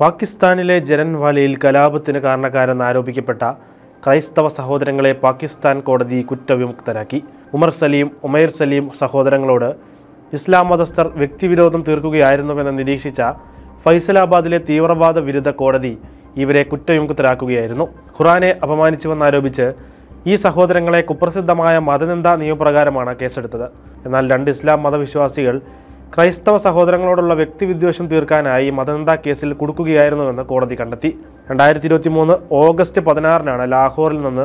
പാകിസ്ഥാനിലെ ജരൻവാലയിൽ കലാപത്തിന് കാരണക്കാരെന്ന് ആരോപിക്കപ്പെട്ട ക്രൈസ്തവ സഹോദരങ്ങളെ പാകിസ്ഥാൻ കോടതി കുറ്റവിമുക്തരാക്കി ഉമർ സലീം ഉമൈർ സലീം സഹോദരങ്ങളോട് ഇസ്ലാം മതസ്ഥർ വ്യക്തിവിരോധം തീർക്കുകയായിരുന്നുവെന്ന് നിരീക്ഷിച്ച ഫൈസലാബാദിലെ തീവ്രവാദ വിരുദ്ധ കോടതി ഇവരെ കുറ്റവിമുക്തരാക്കുകയായിരുന്നു ഖുറാനെ അപമാനിച്ചുവെന്നാരോപിച്ച് ഈ സഹോദരങ്ങളെ കുപ്രസിദ്ധമായ മതനിന്ദ നിയമപ്രകാരമാണ് കേസെടുത്തത് എന്നാൽ രണ്ട് ഇസ്ലാം മതവിശ്വാസികൾ ക്രൈസ്തവ സഹോദരങ്ങളോടുള്ള വ്യക്തിവിദ്വേഷം തീർക്കാനായി മതനന്ദ കേസിൽ കുടുക്കുകയായിരുന്നുവെന്ന് കോടതി കണ്ടെത്തി രണ്ടായിരത്തി ഇരുപത്തി മൂന്ന് ഓഗസ്റ്റ് പതിനാറിനാണ് ലാഹോറിൽ നിന്ന്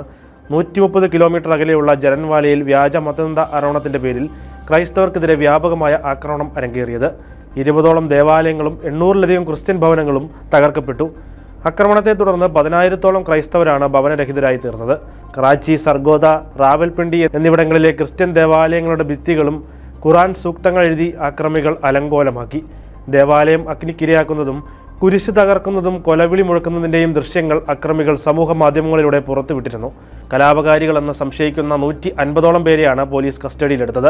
നൂറ്റി മുപ്പത് കിലോമീറ്റർ അകലെയുള്ള ജരൻവാലയിൽ വ്യാജ മതനന്ദ ആരോപണത്തിൻ്റെ പേരിൽ ക്രൈസ്തവർക്കെതിരെ വ്യാപകമായ ആക്രമണം അരങ്ങേറിയത് ഇരുപതോളം ദേവാലയങ്ങളും എണ്ണൂറിലധികം ക്രിസ്ത്യൻ ഭവനങ്ങളും തകർക്കപ്പെട്ടു ആക്രമണത്തെ തുടർന്ന് പതിനായിരത്തോളം ക്രൈസ്തവരാണ് ഭവനരഹിതരായി തീർന്നത് കറാച്ചി സർഗോദ റാവൽപിണ്ടി എന്നിവിടങ്ങളിലെ ക്രിസ്ത്യൻ ദേവാലയങ്ങളുടെ ഭിത്തികളും ഖുറാൻ സൂക്തങ്ങൾ എഴുതി അക്രമികൾ അലങ്കോലമാക്കി ദേവാലയം അഗ്നിക്കിരയാക്കുന്നതും കുരിശ് തകർക്കുന്നതും കൊലവിളി മുഴക്കുന്നതിൻ്റെയും ദൃശ്യങ്ങൾ അക്രമികൾ സമൂഹ മാധ്യമങ്ങളിലൂടെ പുറത്തുവിട്ടിരുന്നു കലാപകാരികളെന്ന് സംശയിക്കുന്ന നൂറ്റി അൻപതോളം പേരെയാണ് പോലീസ് കസ്റ്റഡിയിലെടുത്തത്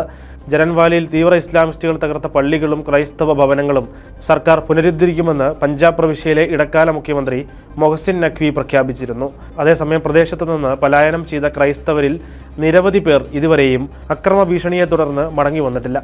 ജനൻവാലിയിൽ തീവ്ര ഇസ്ലാമിസ്റ്റുകൾ തകർത്ത പള്ളികളും ക്രൈസ്തവ ഭവനങ്ങളും സർക്കാർ പുനരുദ്ധരിക്കുമെന്ന് പഞ്ചാബ് പ്രവിശ്യയിലെ ഇടക്കാല മുഖ്യമന്ത്രി മൊഹസിൻ നഖ്വി പ്രഖ്യാപിച്ചിരുന്നു അതേസമയം പ്രദേശത്തു നിന്ന് പലായനം ചെയ്ത ക്രൈസ്തവരിൽ നിരവധി പേർ ഇതുവരെയും അക്രമ ഭീഷണിയെ തുടർന്ന് മടങ്ങി വന്നിട്ടില്ല